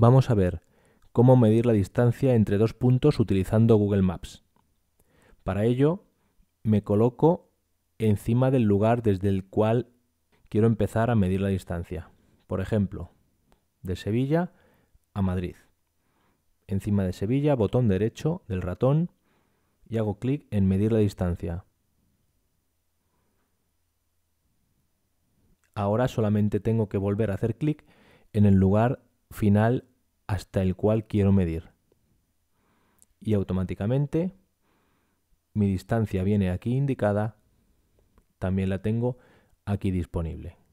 Vamos a ver cómo medir la distancia entre dos puntos utilizando Google Maps. Para ello, me coloco encima del lugar desde el cual quiero empezar a medir la distancia. Por ejemplo, de Sevilla a Madrid. Encima de Sevilla, botón derecho del ratón y hago clic en medir la distancia. Ahora solamente tengo que volver a hacer clic en el lugar final hasta el cual quiero medir. Y automáticamente mi distancia viene aquí indicada, también la tengo aquí disponible.